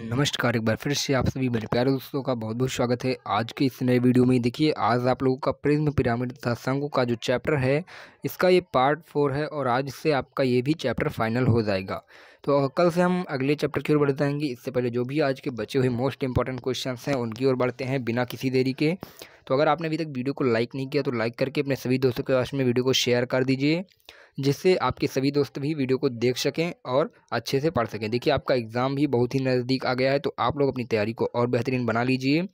हम्म। नमस्कार एक बार फिर से आप सभी मेरे प्यारे दोस्तों का बहुत बहुत स्वागत है आज के इस नए वीडियो में देखिए आज आप लोगों का प्रिज्म पिरामिड तथा शंकु का जो चैप्टर है इसका ये पार्ट फोर है और आज से आपका ये भी चैप्टर फाइनल हो जाएगा तो कल से हम अगले चैप्टर की ओर बढ़ जाएंगे इससे पहले जो भी आज के बचे हुए मोस्ट इंपॉर्टेंट क्वेश्चन हैं उनकी ओर बढ़ते हैं बिना किसी देरी के तो अगर आपने अभी तक वीडियो को लाइक नहीं किया तो लाइक करके अपने सभी दोस्तों के पास में वीडियो को शेयर कर दीजिए जिससे आपके सभी दोस्त भी वीडियो को देख सकें और अच्छे से पढ़ सकें देखिए आपका एग्ज़ाम भी बहुत ही नज़दीक आ गया है तो आप लोग अपनी तैयारी को और बेहतरीन बना लीजिए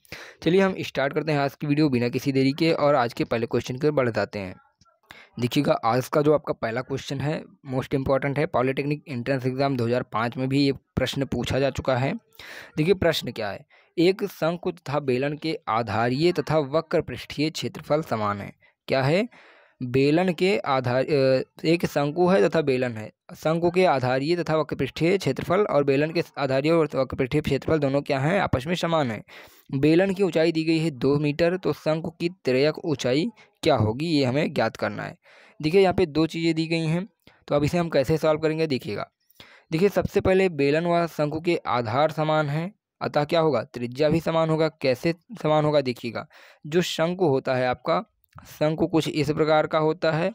चलिए हम स्टार्ट करते हैं आज की वीडियो बिना किसी देरी के और आज के पहले क्वेश्चन के बढ़ जाते हैं देखिएगा आज का जो आपका पहला क्वेश्चन है मोस्ट इम्पॉर्टेंट है पॉलिटेक्निक एंट्रेंस एग्ज़ाम 2005 में भी ये प्रश्न पूछा जा चुका है देखिए प्रश्न क्या है एक संकुच तथा बेलन के आधारीय तथा वक्र पृष्ठीय क्षेत्रफल समान है क्या है बेलन के आधार एक शंकु है तथा बेलन है शंकु के आधारीय तथा वक्रपृष्ठीय क्षेत्रफल और बेलन के आधारीय और वक्रपृष्ठीय क्षेत्रफल दोनों क्या हैं आपस में समान है बेलन की ऊंचाई दी गई है दो मीटर तो शंकु की त्रेयक ऊंचाई क्या होगी ये हमें ज्ञात करना है देखिए यहाँ पे दो चीज़ें दी गई हैं तो अब इसे हम कैसे सॉल्व करेंगे देखिएगा देखिए सबसे पहले बेलन व शंकु के आधार समान हैं अतः क्या होगा त्रिज्या भी समान होगा कैसे समान होगा देखिएगा जो शंकु होता है आपका शंकु कुछ इस प्रकार का होता है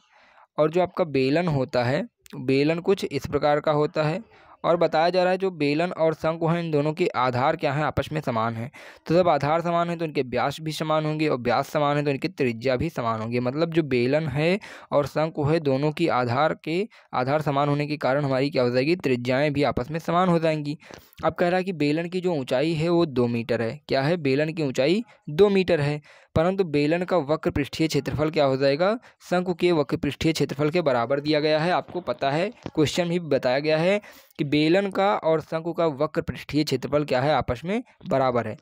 और जो आपका बेलन होता है बेलन कुछ इस प्रकार का होता है और बताया जा रहा है जो बेलन और शंकु हैं इन दोनों के आधार क्या हैं आपस में समान हैं तो जब आधार समान है तो इनके व्यास भी समान होंगे और व्यास समान है तो इनकी त्रिज्या भी समान होंगे मतलब जो बेलन है और शंकु है दोनों की आधार के आधार समान होने के कारण हमारी क्या हो जाएगी त्रिज्याएँ भी आपस में समान हो जाएंगी अब कह रहा है कि बेलन की जो ऊँचाई है वो दो मीटर है क्या है बेलन की ऊँचाई दो मीटर है परंतु बेलन का वक्र पृष्ठीय क्षेत्रफल क्या हो जाएगा शंकु के वक्र पृष्ठीय क्षेत्रफल के बराबर दिया गया है आपको पता है क्वेश्चन भी बताया गया है कि बेलन का और शंकु का वक्र पृष्ठीय क्षेत्रफल क्या है आपस में बराबर है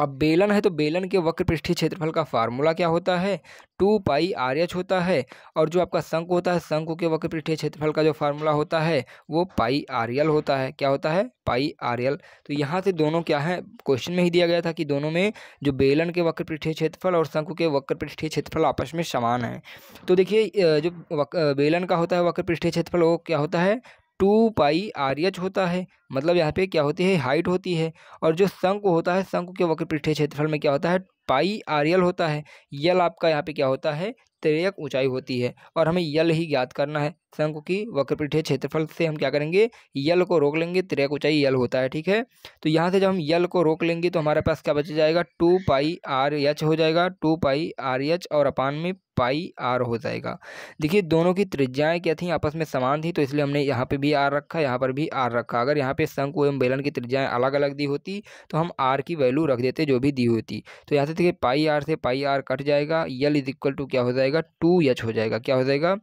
अब बेलन है तो बेलन के वक्र पृष्ठीय क्षेत्रफल का फार्मूला क्या होता है टू पाई आर एच होता है और जो आपका शंक होता है शंकु के वक्र पृष्ठीय क्षेत्रफल का जो फार्मूला होता है वो पाई आर एल होता है क्या होता है पाई आर एल तो यहाँ से दोनों क्या है क्वेश्चन में ही दिया गया था कि दोनों में जो बेलन के वक्र पृष्ठीय क्षेत्रफल और शंकु के वक्र पृष्ठीय क्षेत्रफल आपस में समान है तो देखिए जो बेलन का होता है वक्र पृष्ठीय क्षेत्रफल वो क्या होता है टू पाई आर एच होता है मतलब यहाँ पे क्या होती है हाइट होती है और जो शंकु होता है शंकु के वक्र पृष्ठीय क्षेत्रफल में क्या होता है पाई आर एल होता है यल आपका यहाँ पे क्या होता है त्रेयक ऊंचाई होती है और हमें यल ही ज्ञात करना है शंकु की वक्रपीठीय क्षेत्रफल से हम क्या करेंगे यल को रोक लेंगे त्रेयक ऊंचाई यल होता है ठीक है तो यहाँ से जब हम यल को रोक लेंगे तो हमारे पास क्या बच जाएगा टू पाई आर एच हो जाएगा टू पाई आर एच और अपान में पाई आर हो जाएगा देखिए दोनों की त्रिज्याएँ क्या थी आपस में समान थी तो इसलिए हमने यहाँ पे भी आर रखा यहाँ पर भी आर रखा अगर यहाँ पे शंकु एवं बेलन की त्रिज्याएं अलग अलग दी होती तो हम आर की वैल्यू रख देते जो भी दी होती तो यहाँ से देखिए पाई आर से पाई आर कट जाएगा यल इज इक्वल टू क्या हो जाएगा टू एच हो जाएगा क्या हो जाएगा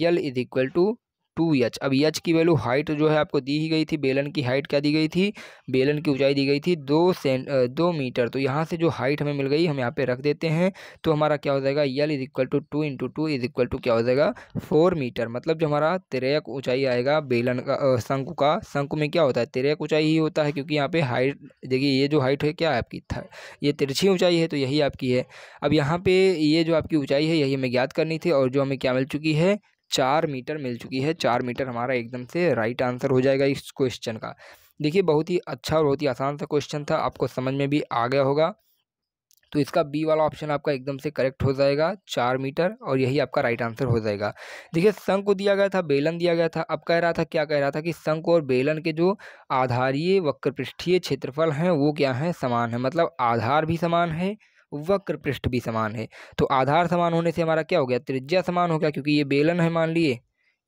L is equal to two H e अब यच e की वैल्यू हाइट जो है आपको दी ही गई थी बेलन की हाइट क्या दी गई थी बेलन की ऊंचाई दी गई थी दो सें दो मीटर तो यहाँ से जो हाइट हमें मिल गई हम यहाँ पे रख देते हैं तो हमारा क्या हो जाएगा L is equal to two into two is equal to क्या हो जाएगा फोर मीटर मतलब जो हमारा तिरक ऊंचाई आएगा बेलन का शंकु का शंकु में क्या होता है तिरक ऊंचाई ही होता है क्योंकि यहाँ पे हाइट देखिए ये जो हाइट है क्या है आपकी था ये तिरछी ऊँचाई है तो यही आपकी है अब यहाँ पर ये जो आपकी ऊँचाई है यही हमें ज्ञात करनी थी और जो हमें क्या मिल चुकी है चार मीटर मिल चुकी है चार मीटर हमारा एकदम से राइट आंसर हो जाएगा इस क्वेश्चन का देखिए बहुत ही अच्छा और बहुत ही आसान सा क्वेश्चन था आपको समझ में भी आ गया होगा तो इसका बी वाला ऑप्शन आपका एकदम से करेक्ट हो जाएगा चार मीटर और यही आपका राइट आंसर हो जाएगा देखिए संघ को दिया गया था बेलन दिया गया था अब कह रहा था क्या कह रहा था कि संघ और बेलन के जो आधारीय पृष्ठीय क्षेत्रफल हैं वो क्या हैं समान है मतलब आधार भी समान है वक्र पृष्ठ भी समान है तो आधार समान होने से हमारा क्या हो गया त्रिज्या समान हो गया क्योंकि ये बेलन है मान लिए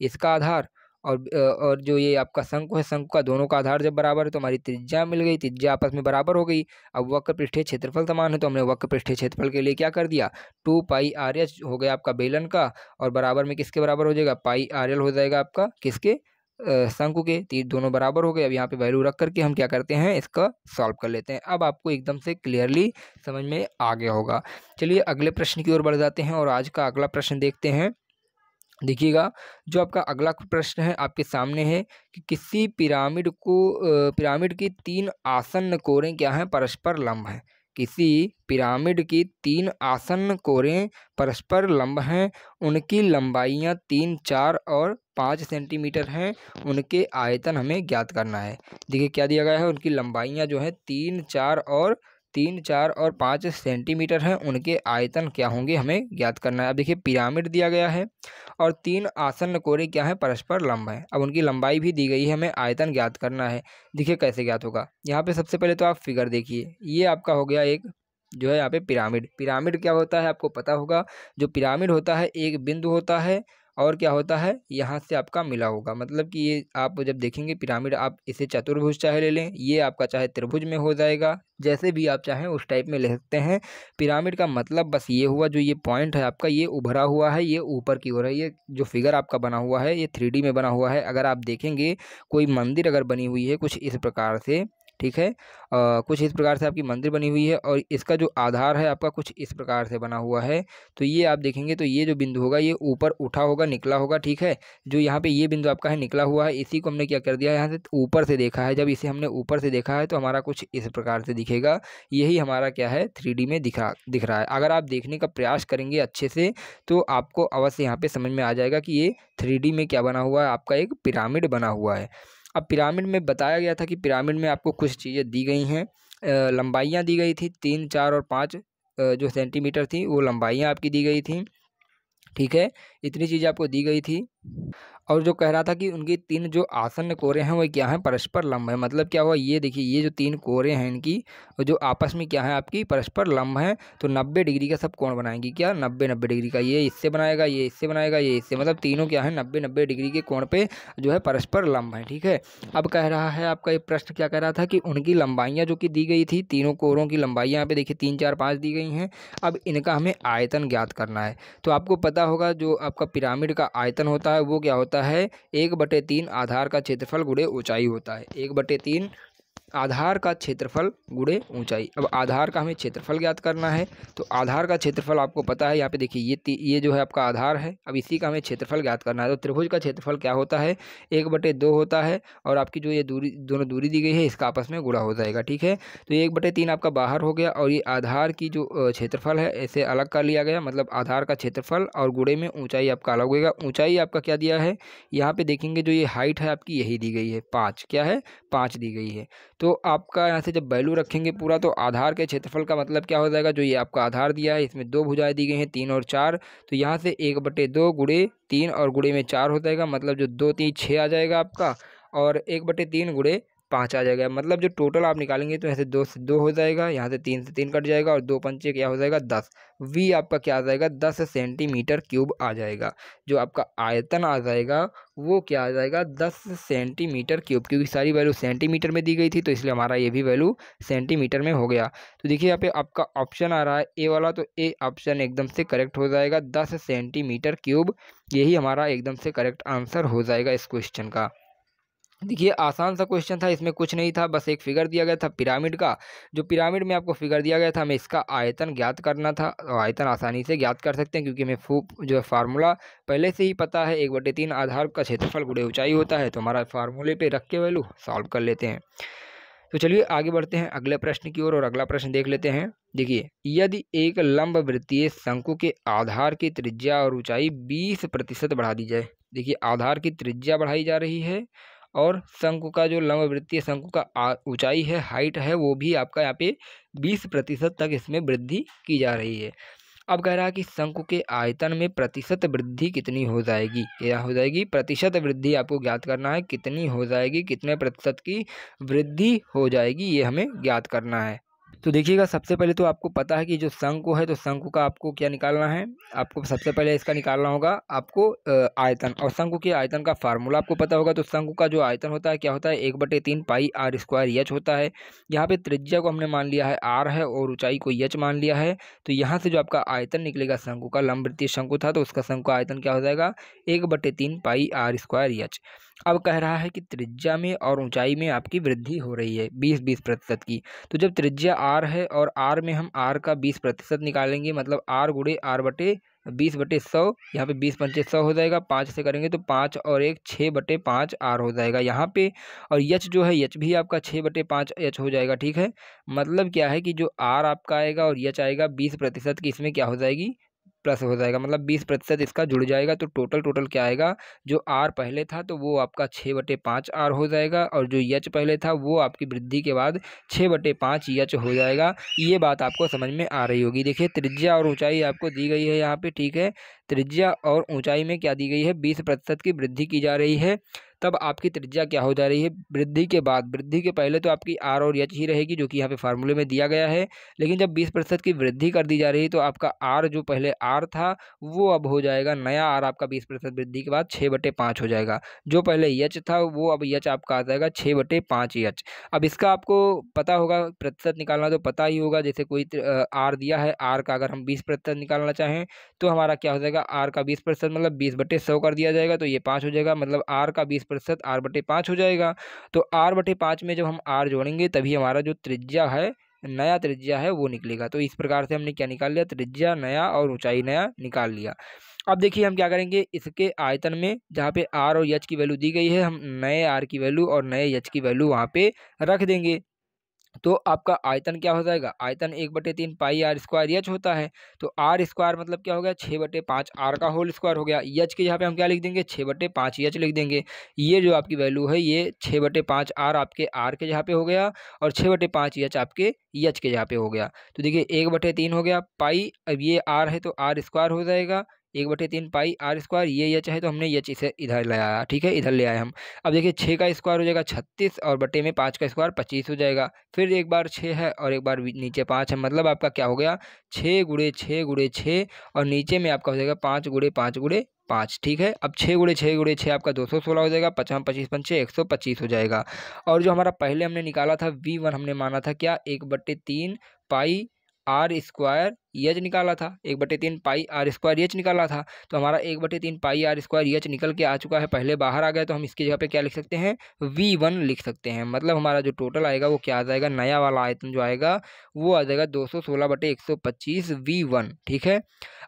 इसका आधार और और जो ये आपका शंकु है शंकु का दोनों का आधार जब बराबर है तो हमारी त्रिज्या मिल गई त्रिज्या आपस में बराबर हो गई अब वक्र पृष्ठीय क्षेत्रफल समान है तो हमने वक्र पृष्ठीय क्षेत्रफल के लिए क्या कर दिया टू पाई आर एच हो गया आपका बेलन का और बराबर में किसके बराबर हो जाएगा पाई आर एल हो जाएगा आपका किसके शंकु के तीर दोनों बराबर हो गए अब यहाँ पे वैल्यू रख करके हम क्या करते हैं इसका सॉल्व कर लेते हैं अब आपको एकदम से क्लियरली समझ में आ गया होगा चलिए अगले प्रश्न की ओर बढ़ जाते हैं और आज का अगला प्रश्न देखते हैं देखिएगा जो आपका अगला प्रश्न है आपके सामने है कि किसी पिरामिड को पिरामिड की तीन आसन्न कोरें क्या हैं परस्पर लंब हैं किसी पिरामिड की तीन आसन्न कोरें परस्पर लंब हैं उनकी लंबाइयाँ तीन चार और पाँच सेंटीमीटर हैं उनके आयतन हमें ज्ञात करना है देखिए क्या दिया गया है उनकी लंबाइयाँ जो हैं तीन चार और तीन चार और पाँच सेंटीमीटर हैं उनके आयतन क्या होंगे हमें ज्ञात करना है अब देखिए पिरामिड दिया गया है और तीन आसन कोरे क्या हैं परस्पर लंब हैं अब उनकी लंबाई भी दी गई है हमें आयतन ज्ञात करना है देखिए कैसे ज्ञात होगा यहाँ पे सबसे पहले तो आप फिगर देखिए ये आपका हो गया एक जो है यहाँ पे पिरामिड पिरामिड क्या होता है आपको पता होगा जो पिरामिड होता है एक बिंदु होता है और क्या होता है यहाँ से आपका मिला होगा मतलब कि ये आप जब देखेंगे पिरामिड आप इसे चतुर्भुज चाहे ले लें ये आपका चाहे त्रिभुज में हो जाएगा जैसे भी आप चाहें उस टाइप में ले सकते हैं पिरामिड का मतलब बस ये हुआ जो ये पॉइंट है आपका ये उभरा हुआ है ये ऊपर की ओर है ये जो फिगर आपका बना हुआ है ये थ्री में बना हुआ है अगर आप देखेंगे कोई मंदिर अगर बनी हुई है कुछ इस प्रकार से ठीक है आ, कुछ इस प्रकार से आपकी मंदिर बनी हुई है और इसका जो आधार है आपका कुछ इस प्रकार से बना हुआ है तो ये आप देखेंगे तो ये जो बिंदु होगा ये ऊपर उठा होगा निकला होगा ठीक है जो यहाँ पे ये बिंदु आपका है निकला हुआ है इसी को हमने क्या कर दिया है यहाँ से ऊपर से देखा है जब इसे हमने ऊपर से देखा है तो हमारा कुछ इस प्रकार से दिखेगा यही हमारा क्या है थ्री में दिखा दिख रहा है अगर आप देखने का प्रयास करेंगे अच्छे से तो आपको अवश्य यहाँ पर समझ में आ जाएगा कि ये थ्री में क्या बना हुआ है आपका एक पिरामिड बना हुआ है अब पिरामिड में बताया गया था कि पिरामिड में आपको कुछ चीज़ें दी गई हैं लंबाइयाँ दी गई थी तीन चार और पाँच जो सेंटीमीटर थी वो लंबाइयाँ आपकी दी गई थी ठीक है इतनी चीज़ आपको दी गई थी और जो कह रहा था कि उनकी तीन जो आसन कोरे हैं वो क्या हैं परस्पर लंब है मतलब क्या हुआ ये देखिए ये जो तीन कोरे हैं इनकी जो आपस में क्या है आपकी परस्पर लंब है तो नब्बे डिग्री का सब कोण बनाएंगी क्या नब्बे नब्बे डिग्री का ये इससे बनाएगा ये इससे बनाएगा ये इससे मतलब तीनों क्या है नब्बे नब्बे डिग्री के कोण पर जो है परस्पर लंब है ठीक है अब कह रहा है आपका ये प्रश्न क्या कह रहा था कि उनकी लंबाइयाँ जो कि दी गई थी तीनों कोरों की लंबाइयाँ यहाँ पे देखिए तीन चार पाँच दी गई हैं अब इनका हमें आयतन ज्ञात करना है तो आपको पता होगा जो आपका पिरामिड का आयतन होता है वो क्या होता है होता है एक बटे तीन आधार का क्षेत्रफल गुड़े ऊंचाई होता है एक बटे तीन आधार का क्षेत्रफल गुड़े ऊंचाई अब आधार का हमें क्षेत्रफल ज्ञात करना है तो आधार का क्षेत्रफल आपको पता है यहाँ पे देखिए ये ये जो है आपका आधार है अब इसी का हमें क्षेत्रफल ज्ञात करना है तो त्रिभुज का क्षेत्रफल क्या होता है एक बटे दो होता है और आपकी जो ये दूरी दोनों दूरी दी गई है इसका आपस में गुड़ा हो जाएगा ठीक है तो एक बटे तीन आपका बाहर हो गया और ये आधार की जो क्षेत्रफल है इसे अलग कर लिया गया मतलब आधार का क्षेत्रफल और गुड़े में ऊँचाई आपका अलग होगा ऊँचाई आपका क्या दिया है यहाँ पर देखेंगे जो ये हाइट है आपकी यही दी गई है पाँच क्या है पाँच दी गई है तो आपका यहाँ से जब वैल्यू रखेंगे पूरा तो आधार के क्षेत्रफल का मतलब क्या हो जाएगा जो ये आपका आधार दिया है इसमें दो भुजाएं दी गई हैं तीन और चार तो यहाँ से एक बटे दो गुड़े तीन और गुड़े में चार हो जाएगा मतलब जो दो तीन छः आ जाएगा आपका और एक बटे तीन गुड़े पाँच आ जाएगा मतलब जो टोटल आप निकालेंगे तो यहाँ से दो से दो हो जाएगा यहाँ से तीन से तीन कट जाएगा और दो पंचे क्या हो जाएगा दस वी आपका क्या आ जाएगा दस सेंटीमीटर क्यूब आ जाएगा जो आपका आयतन आ जाएगा वो क्या आ जाएगा दस सेंटीमीटर क्यूब क्योंकि सारी वैल्यू सेंटीमीटर में दी गई थी तो इसलिए हमारा ये भी वैल्यू सेंटीमीटर में हो गया तो देखिए यहाँ पे आपका ऑप्शन आ रहा है ए वाला तो ए ऑप्शन एकदम से करेक्ट हो जाएगा दस सेंटीमीटर क्यूब यही हमारा एकदम से करेक्ट आंसर हो जाएगा इस क्वेश्चन का देखिए आसान सा क्वेश्चन था इसमें कुछ नहीं था बस एक फिगर दिया गया था पिरामिड का जो पिरामिड में आपको फिगर दिया गया था हमें इसका आयतन ज्ञात करना था और तो आयतन आसानी से ज्ञात कर सकते हैं क्योंकि हमें फूक जो है फार्मूला पहले से ही पता है एक बटे तीन आधार का क्षेत्रफल गुड़े ऊंचाई होता है तो हमारा फार्मूले पर रख के वैल्यू सॉल्व कर लेते हैं तो चलिए आगे बढ़ते हैं अगले प्रश्न की ओर और, और अगला प्रश्न देख लेते हैं देखिए यदि एक लंब वृत्तीय शंकु के आधार की त्रिज्या और ऊंचाई 20 प्रतिशत बढ़ा दी जाए देखिए आधार की त्रिज्या बढ़ाई जा रही है और शंकु का जो लंब वृत्ति शंकु का ऊंचाई है हाइट है वो भी आपका यहाँ पे बीस प्रतिशत तक इसमें वृद्धि की जा रही है अब कह रहा है कि शंकु के आयतन में प्रतिशत वृद्धि कितनी हो जाएगी क्या हो जाएगी प्रतिशत वृद्धि आपको ज्ञात करना है कितनी हो जाएगी कितने प्रतिशत की वृद्धि हो जाएगी ये हमें ज्ञात करना है तो देखिएगा सबसे पहले तो आपको पता है कि जो शंकु है तो शंकु का आपको क्या निकालना है आपको सबसे पहले इसका निकालना होगा आपको आयतन और शंकु के आयतन का फार्मूला आपको पता होगा तो शंकु का जो आयतन होता है क्या होता है एक बटे तीन पाई आर स्क्वायर यच होता है यहाँ पे त्रिज्या को हमने मान लिया है आर है और ऊंचाई को यच मान लिया है तो यहाँ से जो आपका आयतन निकलेगा शंकु का लंबवृत्तीय शंकु था तो उसका शंकु आयतन क्या हो जाएगा एक बटे तीन पाई आर स्क्वायर यच अब कह रहा है कि त्रिज्या में और ऊंचाई में आपकी वृद्धि हो रही है बीस बीस प्रतिशत की तो जब त्रिज्या आर है और आर में हम आर का बीस प्रतिशत निकालेंगे मतलब आर गुड़े आर बटे बीस बटे सौ यहाँ पे बीस पंचे सौ हो जाएगा पाँच से करेंगे तो पाँच और एक छः बटे पाँच आर हो जाएगा यहाँ पे और यच जो है यच भी आपका छः बटे पाँच यच हो जाएगा ठीक है मतलब क्या है कि जो आर आपका आएगा और यच आएगा बीस प्रतिशत की इसमें क्या हो जाएगी प्लस हो जाएगा मतलब बीस प्रतिशत इसका जुड़ जाएगा तो टोटल टोटल क्या आएगा जो आर पहले था तो वो आपका छः बटे पाँच आर हो जाएगा और जो यच पहले था वो आपकी वृद्धि के बाद छः बटे पाँच यच हो जाएगा ये बात आपको समझ में आ रही होगी देखिए त्रिज्या और ऊंचाई आपको दी गई है यहाँ पे ठीक है त्रिज्या और ऊंचाई में क्या दी गई है बीस प्रतिशत की वृद्धि की जा रही है तब आपकी त्रिज्या क्या हो जा रही है वृद्धि के बाद वृद्धि के पहले तो आपकी आर और एच ही रहेगी जो कि यहाँ पे फार्मूले में दिया गया है लेकिन जब बीस प्रतिशत की वृद्धि कर दी जा रही है तो आपका आर जो पहले आर था वो अब हो जाएगा नया आर आपका बीस प्रतिशत वृद्धि के बाद छः बटे पाँच हो जाएगा जो पहले यच था वो अब यच आपका आ जाएगा छः बटे पाँच यच अब इसका आपको पता होगा प्रतिशत निकालना तो पता ही होगा जैसे कोई आर दिया है आर का अगर हम बीस प्रतिशत निकालना चाहें तो हमारा क्या हो जाएगा आर का बीस प्रतिशत मतलब बीस बटे सौ कर दिया जाएगा तो ये पाँच हो जाएगा मतलब आर का बीस प्रतिशत आर बटे पाँच हो जाएगा तो आर बटे पाँच में जब हम आर जोड़ेंगे तभी हमारा जो त्रिज्या है नया त्रिज्या है वो निकलेगा तो इस प्रकार से हमने क्या निकाल लिया त्रिज्या नया और ऊंचाई नया निकाल लिया अब देखिए हम क्या करेंगे इसके आयतन में जहाँ पे आर और यच की वैल्यू दी गई है हम नए आर की वैल्यू और नए यच की वैल्यू वहाँ पे रख देंगे तो आपका आयतन क्या हो जाएगा आयतन एक बटे तीन पाई आर स्क्वायर यच होता है तो आर स्क्वायर मतलब क्या हो गया छः बटे पाँच आर का होल स्क्वायर हो गया यच के यहाँ पे हम क्या लिख देंगे छः बटे पाँच यच लिख देंगे ये जो आपकी वैल्यू है ये छः बटे पाँच आर आपके आर के यहाँ पे हो गया और छः बटे पाँच यच आपके यच के यहाँ पे हो गया तो देखिए एक बटे तीन हो गया पाई अब ये आर है तो आर स्क्वायर हो जाएगा एक बटे तीन पाई आर स्क्वायर ये यच है तो हमने यच इसे इधर ले आया ठीक है इधर ले आए हम अब देखिए छः का स्क्वायर हो जाएगा छत्तीस और बटे में पाँच का स्क्वायर पच्चीस हो जाएगा फिर एक बार छः है और एक बार नीचे पाँच है मतलब आपका क्या हो गया छः गुड़े छः गुड़े छः और नीचे में आपका हो जाएगा पाँच गुड़े पाँच गुड़े पाँच ठीक है अब छः गुड़े छः गुड़े छः आपका दो सौ सोलह हो जाएगा पचास पच्चीस पंचे एक सौ पच्चीस हो जाएगा और जो हमारा पहले हमने निकाला था वी वन हमने माना था क्या एक बट्टे तीन पाई आर स्क्वायर एच निकाला था एक बटे तीन पाई आर स्क्वायर एच निकाला था तो हमारा एक बटे तीन पाई आर स्क्वायर एच निकल के आ चुका है पहले बाहर आ गया तो हम इसकी जगह पे क्या लिख सकते हैं वी वन लिख सकते हैं मतलब हमारा जो टोटल आएगा वो क्या आ जाएगा नया वाला आयतन जो आएगा वो आ जाएगा दो सौ सोलह बटे एक सौ पच्चीस वी वन ठीक है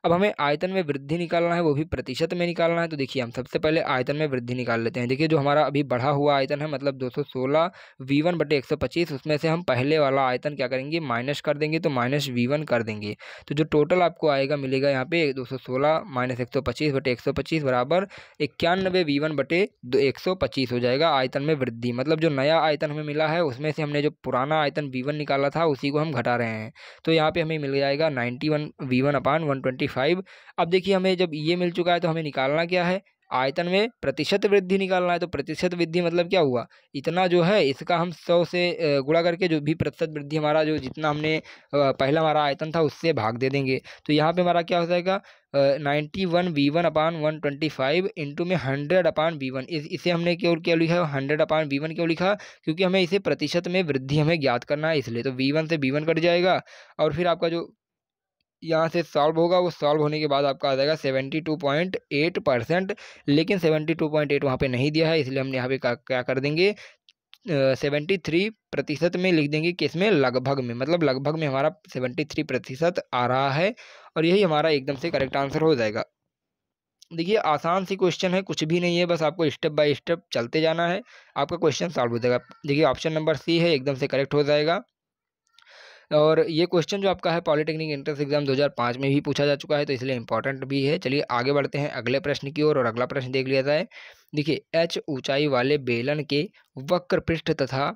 अब हमें आयतन में वृद्धि निकालना है वो भी प्रतिशत में निकालना है तो देखिए हम सबसे पहले आयतन में वृद्धि निकाल लेते हैं देखिए जो हमारा अभी बढ़ा हुआ आयतन है मतलब दो सौ सोलह वी वन बटे एक सौ पच्चीस उसमें से हम पहले वाला आयतन क्या करेंगे माइनस कर देंगे तो माइनस वी वन कर देंगे तो जो टोटल आपको आएगा मिलेगा यहाँ पे दो सौ सोलह माइनस एक सौ पच्चीस बटे एक सौ पच्चीस बराबर इक्यानवे वी वन बटे एक सौ पच्चीस हो जाएगा आयतन में वृद्धि मतलब जो नया आयतन हमें मिला है उसमें से हमने जो पुराना आयतन वी वन निकाला था उसी को हम घटा रहे हैं तो यहाँ पे हमें मिल जाएगा ninety one V one upon one twenty five अब देखिए हमें जब ये मिल चुका है तो हमें निकालना क्या है आयतन में प्रतिशत वृद्धि निकालना है तो प्रतिशत वृद्धि मतलब क्या हुआ इतना जो है इसका हम सौ से गुणा करके जो भी प्रतिशत वृद्धि हमारा जो जितना हमने पहला हमारा आयतन था उससे भाग दे देंगे तो यहाँ पे हमारा क्या हो जाएगा ninety one V one upon one twenty five into में हंड्रेड अपान वी वन इस, इसे हमने क्यों क्या लिखा हंड्रेड अपान वी वन क्यों लिखा क्योंकि हमें इसे प्रतिशत में वृद्धि हमें ज्ञात करना है इसलिए तो वी वन से वी वन कट जाएगा और फिर आपका जो यहाँ से सॉल्व होगा वो सॉल्व होने के बाद आपका आ जाएगा seventy two point eight percent लेकिन सेवेंटी टू पॉइंट एट वहाँ पर नहीं दिया है इसलिए हम यहाँ पे क्या कर देंगे सेवेंटी थ्री प्रतिशत में लिख देंगे कि इसमें लगभग में मतलब लगभग में हमारा सेवेंटी थ्री प्रतिशत आ रहा है और यही हमारा एकदम से करेक्ट आंसर हो जाएगा देखिए आसान सी क्वेश्चन है कुछ भी नहीं है बस आपको स्टेप बाय स्टेप चलते जाना है आपका क्वेश्चन सॉल्व हो जाएगा देखिए ऑप्शन नंबर सी है एकदम से करेक्ट हो जाएगा और ये क्वेश्चन जो आपका है पॉलिटेक्निक एंट्रेंस एग्जाम 2005 में भी पूछा जा चुका है तो इसलिए इंपॉर्टेंट भी है चलिए आगे बढ़ते हैं अगले प्रश्न की ओर और, और अगला प्रश्न देख लिया जाए देखिए एच ऊंचाई वाले बेलन के वक्र पृष्ठ तथा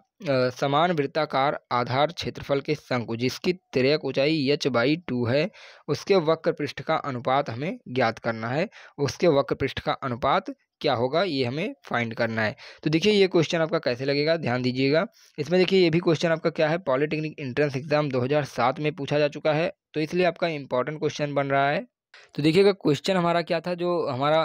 समान वृत्ताकार आधार क्षेत्रफल के संकु जिसकी तिरक ऊंचाई एच बाई टू है उसके वक्र पृष्ठ का अनुपात हमें ज्ञात करना है उसके वक्र पृष्ठ का अनुपात क्या होगा ये हमें फाइंड करना है तो देखिए ये क्वेश्चन आपका कैसे लगेगा ध्यान दीजिएगा इसमें देखिए ये भी क्वेश्चन आपका क्या है पॉलिटेक्निक एंट्रेंस एग्जाम 2007 में पूछा जा चुका है तो इसलिए आपका इंपॉर्टेंट क्वेश्चन बन रहा है तो देखिएगा क्वेश्चन हमारा क्या था जो हमारा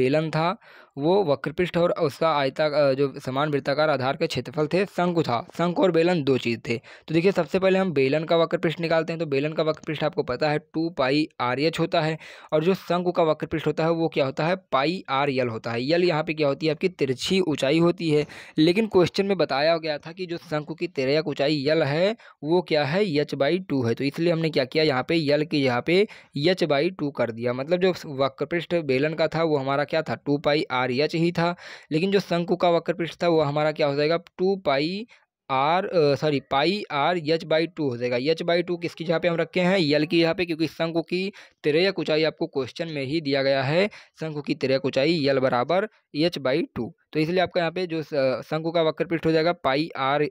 बेलन था वो वक्रपृष्ठ और उसका आयता जो समान वृत्ताकार आधार के क्षेत्रफल थे शंकु था शंकु और बेलन दो चीज़ थे तो देखिए सबसे पहले हम बेलन का वक्रपृष्ठ निकालते हैं तो बेलन का वक्रपृष्ठ आपको पता है टू पाई आर एच होता है और जो शंकु का वक्रपृष्ठ होता है वो क्या होता है पाई आर यल होता है यल यहाँ पर क्या होती है आपकी तिरछी ऊँचाई होती है लेकिन क्वेश्चन में बताया गया था कि जो शंकु की तिरयक ऊँचाई यल है वो क्या है यच बाई टू है तो इसलिए हमने क्या किया यहाँ पे यल की यहाँ पे यच बाई टू कर दिया मतलब जो वक्रपृष्ठ बेलन का था वो हमारा क्या था two pi R R H ही था लेकिन जो शंकु का वक्र पृष्ठ था वो हमारा क्या हो जाएगा two pi R sorry pi R H by two हो जाएगा एच बाई टू किसकी जहाँ पे हम रखे हैं यल की यहाँ पे क्योंकि शंकु की तिरयक ऊंचाई आपको क्वेश्चन में ही दिया गया है शंकु की तिरयक ऊंचाई यल बराबर एच बाई टू तो इसलिए आपका यहाँ पे जो शंकु का वक्र पृष्ठ हो जाएगा pi R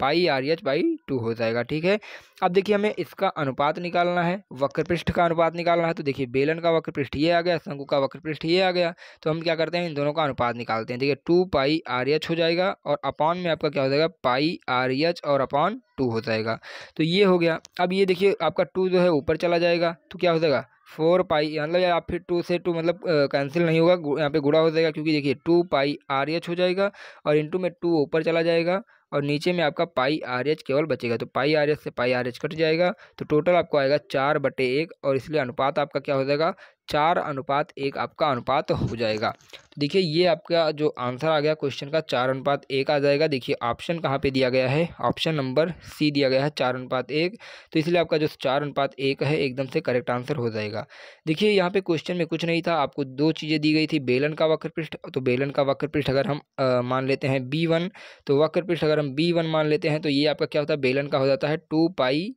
pi R H by two हो जाएगा ठीक है अब देखिए हमें इसका अनुपात निकालना है वक्र पृष्ठ का अनुपात निकालना है तो देखिए बेलन का वक्र पृष्ठ ये आ गया शंकु का वक्र पृष्ठ ये आ गया तो हम क्या करते हैं इन दोनों का अनुपात निकालते हैं देखिए टू पाई आर एच हो जाएगा और अपॉन में आपका क्या हो जाएगा पाई आर एच और अपॉन टू हो जाएगा तो ये हो गया अब ये देखिए आपका टू जो है ऊपर चला जाएगा तो क्या हो जाएगा फोर पाई मतलब या फिर टू से टू मतलब कैंसिल नहीं होगा यहाँ पे गुड़ा हो जाएगा क्योंकि देखिए टू पाई आर एच हो जाएगा और इंटू में टू ऊपर चला जाएगा और नीचे में आपका पाई आर एच केवल बचेगा तो पाई आर एच से पाई आर एच कट जाएगा तो टोटल आपको आएगा चार बटे एक और इसलिए अनुपात आपका क्या हो जाएगा चार अनुपात एक आपका अनुपात हो जाएगा देखिए ये आपका जो आंसर आ गया क्वेश्चन का चार अनुपात एक आ जाएगा देखिए ऑप्शन कहाँ पे दिया गया है ऑप्शन नंबर सी दिया गया है चार अनुपात एक तो इसलिए आपका जो चार अनुपात एक है एकदम से करेक्ट आंसर हो जाएगा देखिए यहाँ पे क्वेश्चन में कुछ नहीं था आपको दो चीज़ें दी गई थी बेलन का वक्र पृष्ठ तो बेलन का वक्र पृष्ठ अगर हम मान लेते हैं बी वन तो वक्र पृष्ठ अगर हम बी वन मान लेते हैं तो ये आपका क्या होता है बेलन का हो जाता है टू पाई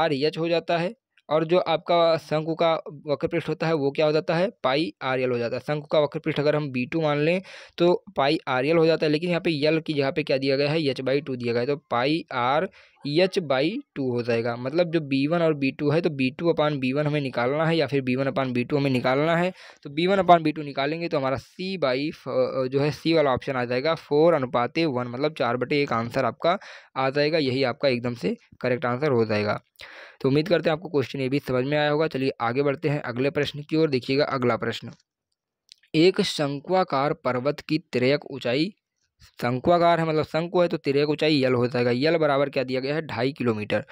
आर एच हो जाता है और जो आपका शंकु का वक्र पृष्ठ होता है वो क्या हो जाता है पाई आर एल हो जाता है शंकु का वक्र पृष्ठ अगर हम बी टू मान लें तो पाई आर एल हो जाता है लेकिन यहाँ पे यल की जगह पे क्या दिया गया है एच बाई टू दिया गया है तो pi R H by two हो जाएगा मतलब जो बी वन और बी टू है तो B two upon B one हमें निकालना है या फिर B one upon B two हमें निकालना है तो B one upon B two निकालेंगे तो हमारा सी बाई जो है सी वाला ऑप्शन आ जाएगा फोर अनुपाते वन मतलब चार बटे एक आंसर आपका आ जाएगा यही आपका एकदम से करेक्ट आंसर हो जाएगा तो उम्मीद करते हैं आपको क्वेश्चन ये भी समझ में आया होगा चलिए आगे बढ़ते हैं अगले प्रश्न की ओर देखिएगा अगला प्रश्न एक शंकुआकार पर्वत की त्रयक ऊंचाई शंकुआकार है मतलब शंकु है तो तिरे की ऊंचाई यल हो जाएगा यल बराबर क्या दिया गया है ढाई किलोमीटर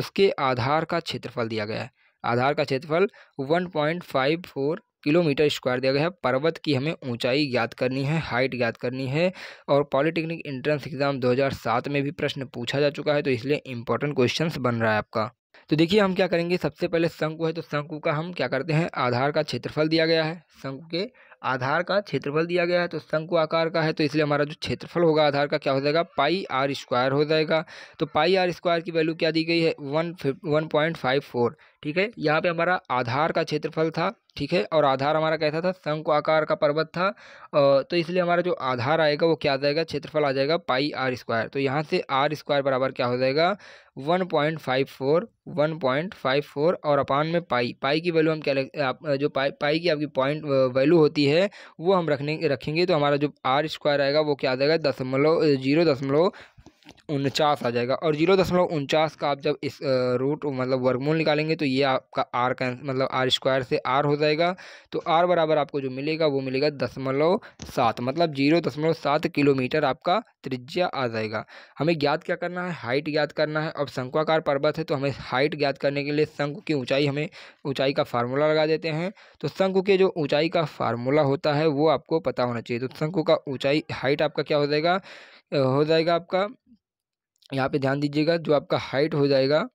उसके आधार का क्षेत्रफल दिया गया है आधार का क्षेत्रफल one point five four kilometre square दिया गया है पर्वत की हमें ऊंचाई ज्ञात करनी है हाइट ज्ञात करनी है और पॉलिटेक्निक एंट्रेंस एग्जाम 2007 में भी प्रश्न पूछा जा चुका है तो इसलिए इंपॉर्टेंट क्वेश्चन बन रहा है आपका तो देखिए हम क्या करेंगे सबसे पहले शंकु है तो शंकु का हम क्या करते हैं आधार का क्षेत्रफल दिया गया है शंकु के आधार का क्षेत्रफल दिया गया है तो शंकु आकार का है तो इसलिए हमारा जो क्षेत्रफल होगा आधार का क्या हो जाएगा पाई आर स्क्वायर हो जाएगा तो पाई आर स्क्वायर की वैल्यू क्या दी गई है one one point five four ठीक है यहाँ पे हमारा आधार का क्षेत्रफल था ठीक है और आधार हमारा कैसा था शंकु आकार का पर्वत था तो इसलिए हमारा जो आधार आएगा वो क्या आ जाएगा क्षेत्रफल आ जाएगा पाई आर स्क्वायर तो यहाँ से आर स्क्वायर बराबर क्या हो जाएगा one point five four one point five four और अपान में पाई पाई की वैल्यू हम क्या आप, जो पाई पाई की आपकी पॉइंट वैल्यू होती है वो हम रखने रखेंगे तो हमारा जो आर स्क्वायर आएगा वो क्या आ जाएगा दशमलव जीरो दशमलव उनचास आ जाएगा और जीरो दशमलव उनचास का आप जब इस रूट मतलब वर्गमूल निकालेंगे तो ये आपका आर का मतलब आर स्क्वायर से आर हो जाएगा तो आर बराबर आपको जो मिलेगा वो मिलेगा दशमलव सात मतलब जीरो दशमलव सात किलोमीटर आपका त्रिज्या आ जाएगा हमें ज्ञात क्या करना है हाइट ज्ञात करना है अब शंकुआकार पर्वत है तो हमें हाइट ज्ञात करने के लिए शंकु की ऊँचाई हमें ऊँचाई का फार्मूला लगा देते हैं तो शंकु के जो ऊँचाई का फार्मूला होता है वो आपको पता होना चाहिए तो शंकु का ऊँचाई हाइट आपका क्या हो जाएगा हो जाएगा आपका यहाँ पे ध्यान दीजिएगा जो आपका हाइट हो जाएगा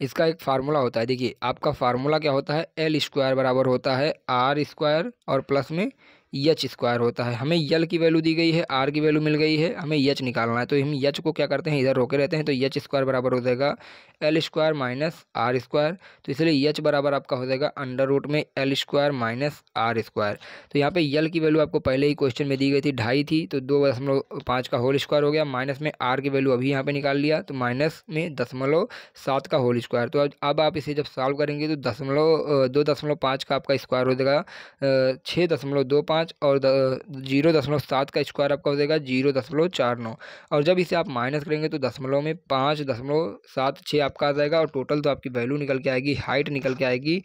इसका एक फार्मूला होता है देखिए आपका फार्मूला क्या होता है एल स्क्वायर बराबर होता है आर स्क्वायर और प्लस में यच स्क्वायर होता है हमें यल की वैल्यू दी गई है आर की वैल्यू मिल गई है हमें यच निकालना है तो हम यच को क्या करते हैं इधर रोके रहते हैं तो यच स्क्वायर बराबर हो जाएगा L square minus R square तो इसलिए यच बराबर आपका हो जाएगा अंडर रूट में L square minus R square तो यहाँ पे यल की वैल्यू आपको पहले ही क्वेश्चन में दी गई थी ढाई थी तो दो दशमलव पाँच का होल स्क्वायर हो गया माइनस में आर की वैल्यू अभी यहाँ पे निकाल लिया तो माइनस में दशमलव सात का होल स्क्वायर तो अब आप इसे जब सॉल्व करेंगे तो दशमलव दो दशमलव पाँच का आपका स्क्वायर हो जाएगा छः दशमलव दो पाँच और जीरो दशमलव सात का स्क्वायर आपका हो जाएगा जीरो दशमलव चार नौ और जब इसे आप माइनस करेंगे तो दशमलव में पाँच दशमलव सात छः आपका आ जाएगा और टोटल तो आपकी वैल्यू निकल के आएगी हाइट निकल के आएगी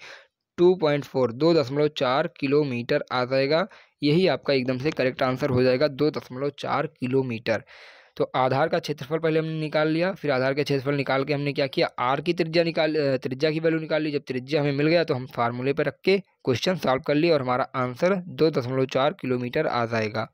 टू पॉइंट फोर दो दशमलव चार किलोमीटर आ जाएगा यही आपका एकदम से करेक्ट आंसर हो जाएगा दो दशमलव चार किलोमीटर तो आधार का क्षेत्रफल पहले हमने निकाल लिया फिर आधार का क्षेत्रफल निकाल के हमने क्या किया आर की त्रिज्या निकाल त्रिज्या की वैल्यू निकाल ली जब त्रिज्या हमें मिल गया तो हम फार्मूले पर रख के क्वेश्चन सॉल्व कर लिए और हमारा आंसर दो दशमलव चार किलोमीटर आ जाएगा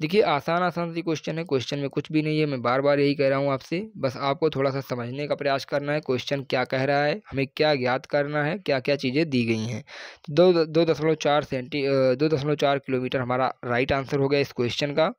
देखिए आसान आसान सी क्वेश्चन है क्वेश्चन में कुछ भी नहीं है मैं बार बार यही कह रहा हूँ आपसे बस आपको थोड़ा सा समझने का प्रयास करना है क्वेश्चन क्या कह रहा है हमें क्या ज्ञात करना है क्या क्या चीज़ें दी गई हैं दो दो दशमलव चार सेंटी दो दशमलव चार किलोमीटर हमारा राइट आंसर हो गया इस क्वेश्चन का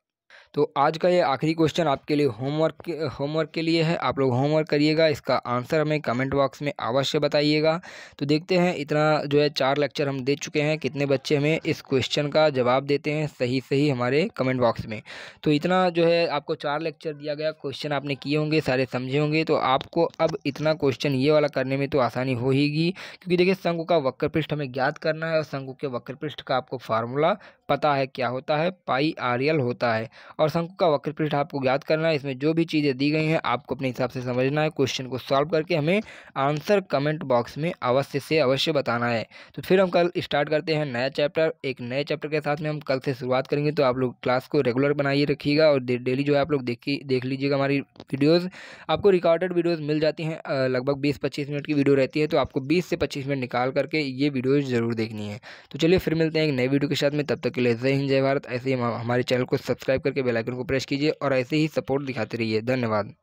तो आज का ये आखिरी क्वेश्चन आपके लिए होमवर्क होमवर्क के लिए है आप लोग होमवर्क करिएगा इसका आंसर हमें कमेंट बॉक्स में अवश्य बताइएगा तो देखते हैं इतना जो है चार लेक्चर हम दे चुके हैं कितने बच्चे हमें इस क्वेश्चन का जवाब देते हैं सही सही हमारे कमेंट बॉक्स में तो इतना जो है आपको चार लेक्चर दिया गया क्वेश्चन आपने किए होंगे सारे समझे होंगे तो आपको अब इतना क्वेश्चन ये वाला करने में तो आसानी होगी क्योंकि देखिए शंकु का वक्र पृष्ठ हमें ज्ञात करना है और शंकु के वक्र पृष्ठ का आपको फार्मूला पता है क्या होता है पाई आरियल होता है और शंकु का वक्र पृष्ठ आपको याद करना है इसमें जो भी चीज़ें दी गई हैं आपको अपने हिसाब से समझना है क्वेश्चन को सॉल्व करके हमें आंसर कमेंट बॉक्स में अवश्य से अवश्य बताना है तो फिर हम कल स्टार्ट करते हैं नया चैप्टर एक नए चैप्टर के साथ में हम कल से शुरुआत करेंगे तो आप लोग क्लास को रेगुलर बनाइए रखिएगा और डेली जो है आप लोग देखिए देख लीजिएगा हमारी वीडियोज़ आपको रिकॉर्डेड वीडियोज़ मिल जाती हैं लगभग बीस पच्चीस मिनट की वीडियो रहती है तो आपको बीस से पच्चीस मिनट निकाल करके ये वीडियोज़ ज़रूर देखनी है तो चलिए फिर मिलते हैं एक नए वीडियो के साथ में तब तक के लिए जय हिंद जय भारत ऐसे ही हमारे चैनल को सब्सक्राइब करके बेलाइकन को प्रेस कीजिए और ऐसे ही सपोर्ट दिखाते रहिए धन्यवाद